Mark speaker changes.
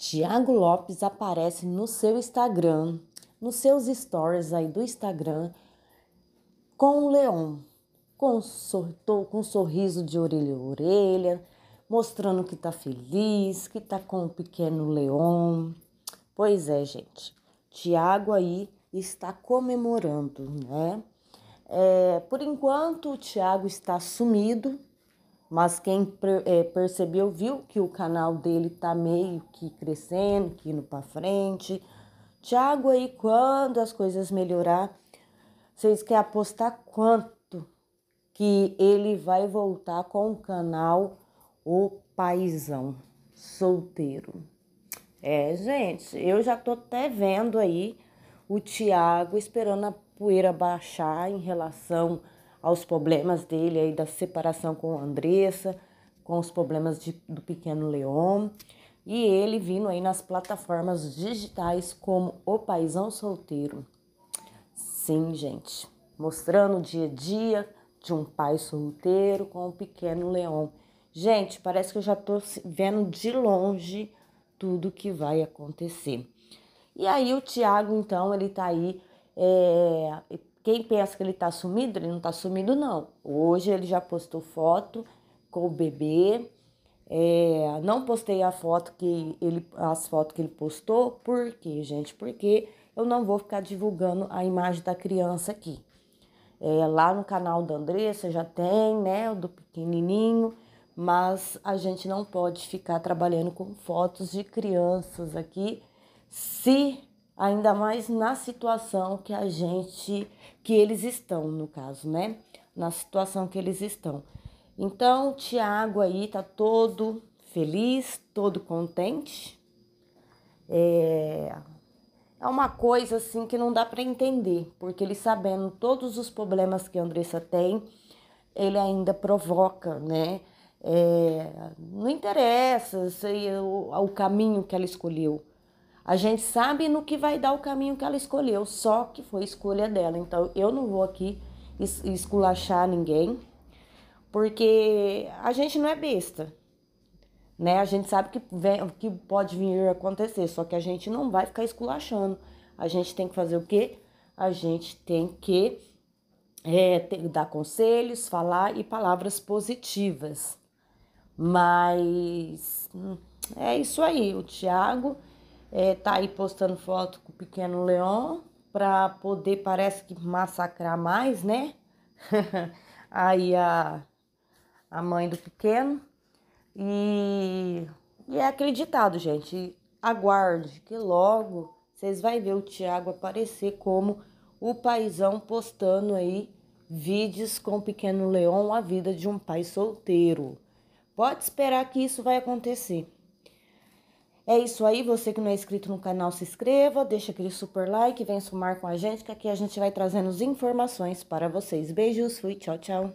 Speaker 1: Tiago Lopes aparece no seu Instagram, nos seus stories aí do Instagram, com o Leon, com, com um sorriso de orelha a orelha, mostrando que tá feliz, que tá com o pequeno Leon. Pois é, gente, Tiago aí está comemorando, né? É, por enquanto, o Tiago está sumido, mas quem é, percebeu viu que o canal dele tá meio que crescendo, que indo para frente. Tiago aí quando as coisas melhorar, vocês querem apostar quanto que ele vai voltar com o canal O Paizão Solteiro? É, gente, eu já tô até vendo aí o Tiago esperando a poeira baixar em relação aos problemas dele aí da separação com a Andressa, com os problemas de, do pequeno Leon. E ele vindo aí nas plataformas digitais como O Paisão Solteiro. Sim, gente, mostrando o dia a dia de um pai solteiro com o pequeno Leon. Gente, parece que eu já tô vendo de longe tudo que vai acontecer. E aí o Tiago, então, ele tá aí é, quem pensa que ele tá sumido, ele não tá sumido, não. Hoje ele já postou foto com o bebê. É, não postei a foto que ele, as fotos que ele postou, por quê, gente? Porque eu não vou ficar divulgando a imagem da criança aqui. É, lá no canal da Andressa já tem, né, o do pequenininho, mas a gente não pode ficar trabalhando com fotos de crianças aqui se ainda mais na situação que a gente, que eles estão, no caso, né? Na situação que eles estão. Então, Tiago aí tá todo feliz, todo contente. É, é uma coisa assim que não dá para entender, porque ele sabendo todos os problemas que a Andressa tem, ele ainda provoca, né? É, não interessa sei, o, o caminho que ela escolheu. A gente sabe no que vai dar o caminho que ela escolheu, só que foi escolha dela. Então eu não vou aqui esculachar ninguém, porque a gente não é besta. Né? A gente sabe que, vem, que pode vir a acontecer, só que a gente não vai ficar esculachando. A gente tem que fazer o quê? A gente tem que é, ter, dar conselhos, falar e palavras positivas. Mas hum, é isso aí, o Tiago é, tá aí postando foto com o pequeno leão para poder, parece que massacrar mais, né? aí a, a mãe do pequeno. E, e é acreditado, gente. Aguarde que logo vocês vão ver o Tiago aparecer como o paizão postando aí vídeos com o pequeno leão, a vida de um pai solteiro. Pode esperar que isso vai acontecer. É isso aí, você que não é inscrito no canal, se inscreva, deixa aquele super like, vem sumar com a gente, que aqui a gente vai trazendo as informações para vocês. Beijos, fui, tchau, tchau.